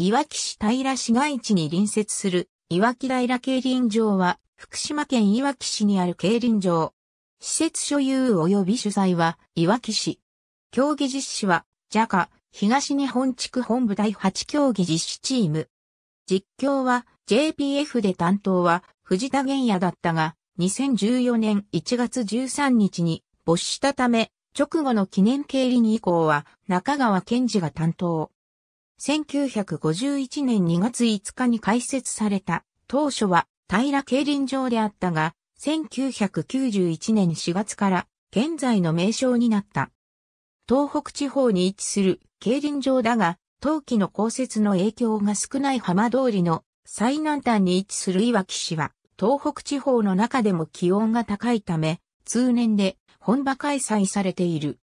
いわき市平市街地に隣接する、いわき平競輪場は、福島県いわき市にある競輪場。施設所有及び主催は、いわき市。競技実施は、j a k a 東日本地区本部第8競技実施チーム。実況は、JPF で担当は、藤田玄也だったが、2014年1月13日に没したため、直後の記念経理に以降は中川健二が担当。1951年2月5日に開設された、当初は平競輪場であったが、1991年4月から現在の名称になった。東北地方に位置する競輪場だが、冬季の降雪の影響が少ない浜通りの最南端に位置するいわき市は、東北地方の中でも気温が高いため、通年で本場開催されている。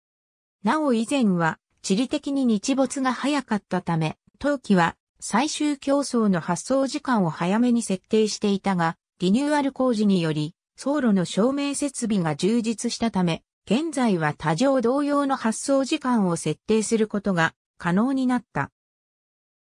なお以前は地理的に日没が早かったため、冬季は最終競争の発送時間を早めに設定していたが、リニューアル工事により、走路の照明設備が充実したため、現在は多乗同様の発送時間を設定することが可能になった。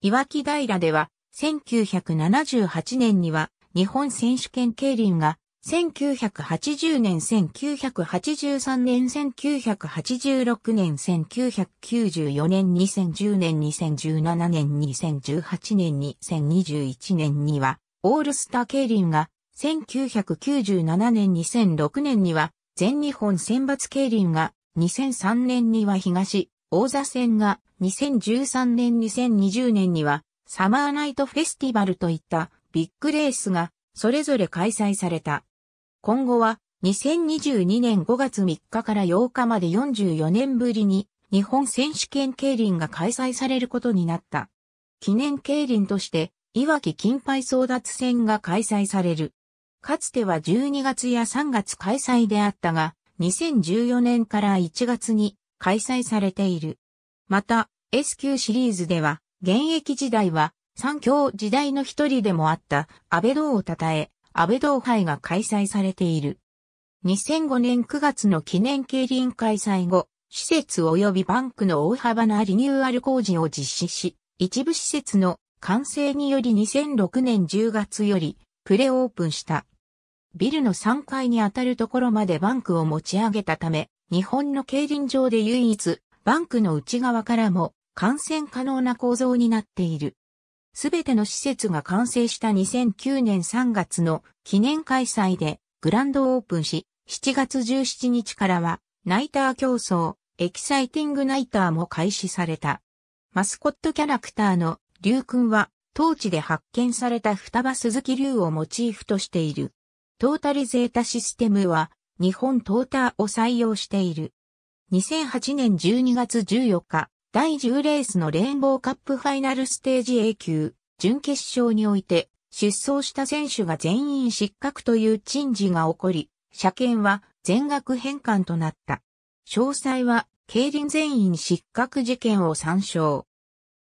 岩木平では1978年には日本選手権競輪が1980年、1983年、1986年、1994年、2010年、2017年、2018年、2021年には、オールスター競輪が、1997年、2006年には、全日本選抜競輪が、2003年には東、王座戦が、2013年、2020年には、サマーナイトフェスティバルといったビッグレースが、それぞれ開催された。今後は2022年5月3日から8日まで44年ぶりに日本選手権競輪が開催されることになった。記念競輪として、いわき金牌争奪戦が開催される。かつては12月や3月開催であったが、2014年から1月に開催されている。また、S 級シリーズでは、現役時代は、三強時代の一人でもあった安倍堂を称え、安倍同杯が開催されている。2005年9月の記念競輪開催後、施設及びバンクの大幅なリニューアル工事を実施し、一部施設の完成により2006年10月よりプレオープンした。ビルの3階にあたるところまでバンクを持ち上げたため、日本の競輪場で唯一、バンクの内側からも感染可能な構造になっている。すべての施設が完成した2009年3月の記念開催でグランドオープンし、7月17日からはナイター競争、エキサイティングナイターも開始された。マスコットキャラクターの竜くんは当地で発見された双葉鈴木竜をモチーフとしている。トータルゼータシステムは日本トーターを採用している。2008年12月14日、第10レースのレインボーカップファイナルステージ A 級、準決勝において、出走した選手が全員失格という珍事が起こり、車検は全額返還となった。詳細は、競輪全員失格事件を参照。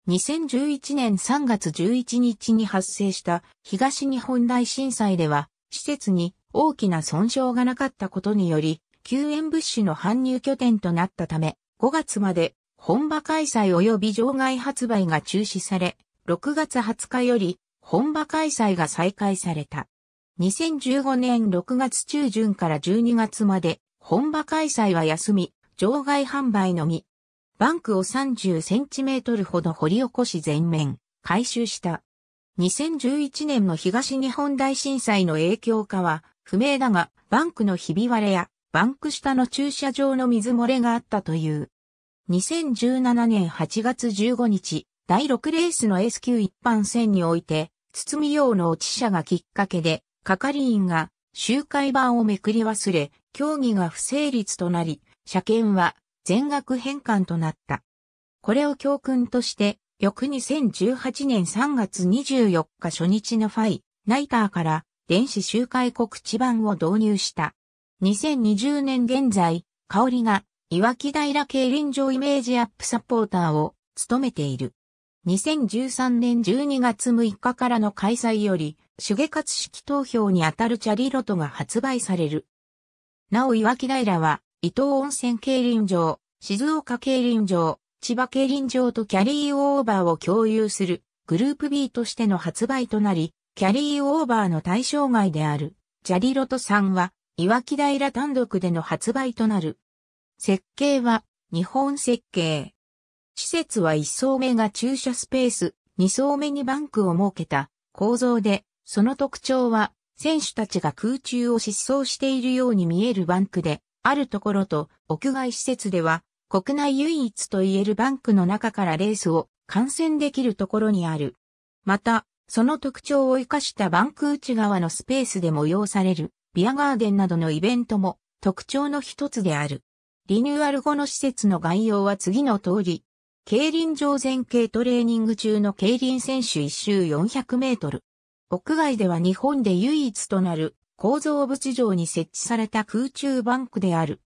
2011年3月11日に発生した東日本大震災では、施設に大きな損傷がなかったことにより、救援物資の搬入拠点となったため、5月まで本場開催及び場外発売が中止され、6月20日より本場開催が再開された。2015年6月中旬から12月まで本場開催は休み、場外販売のみ。バンクを30センチメートルほど掘り起こし全面、回収した。2011年の東日本大震災の影響下は不明だが、バンクのひび割れやバンク下の駐車場の水漏れがあったという。2017年8月15日、第6レースの S 級一般戦において、堤用の落ち者がきっかけで、係員が周回版をめくり忘れ、競技が不成立となり、車検は全額返還となった。これを教訓として、翌2018年3月24日初日のファイ、ナイターから電子周回告知版を導入した。2020年現在、香りが岩木平競輪場イメージアップサポーターを務めている。2013年12月6日からの開催より、手芸活式投票にあたるチャリロトが発売される。なお岩木平は、伊東温泉競輪場、静岡競輪場、千葉競輪場とキャリーオーバーを共有するグループ B としての発売となり、キャリーオーバーの対象外である、チャリロトさんは、岩木平単独での発売となる。設計は日本設計。施設は1層目が駐車スペース、2層目にバンクを設けた構造で、その特徴は選手たちが空中を疾走しているように見えるバンクで、あるところと屋外施設では国内唯一と言えるバンクの中からレースを観戦できるところにある。また、その特徴を活かしたバンク内側のスペースで催されるビアガーデンなどのイベントも特徴の一つである。リニューアル後の施設の概要は次の通り、競輪場前系トレーニング中の競輪選手一周400メートル。屋外では日本で唯一となる構造物上に設置された空中バンクである。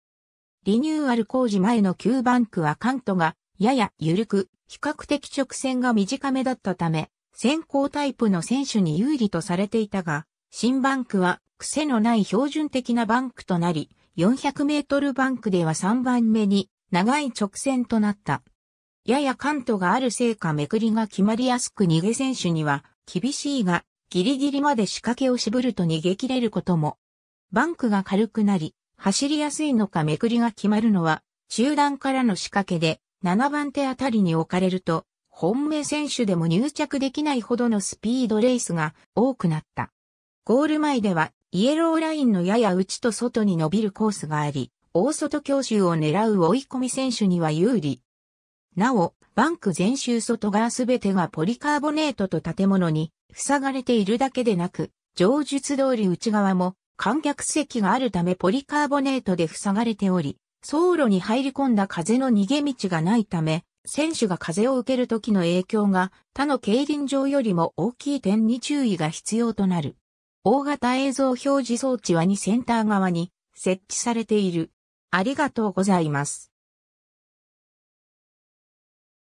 リニューアル工事前の旧バンクはカントがやや緩く、比較的直線が短めだったため、先行タイプの選手に有利とされていたが、新バンクは癖のない標準的なバンクとなり、400メートルバンクでは3番目に長い直線となった。ややカントがあるせいかめくりが決まりやすく逃げ選手には厳しいが、ギリギリまで仕掛けを絞ると逃げ切れることも。バンクが軽くなり、走りやすいのかめくりが決まるのは、中段からの仕掛けで、7番手あたりに置かれると、本命選手でも入着できないほどのスピードレースが多くなった。ゴール前ではイエローラインのやや内と外に伸びるコースがあり、大外強襲を狙う追い込み選手には有利。なお、バンク全周外側すべてがポリカーボネートと建物に塞がれているだけでなく、上述通り内側も観客席があるためポリカーボネートで塞がれており、走路に入り込んだ風の逃げ道がないため、選手が風を受ける時の影響が他の競輪場よりも大きい点に注意が必要となる。大型映像表示装置は2センター側に設置されている。ありがとうございます。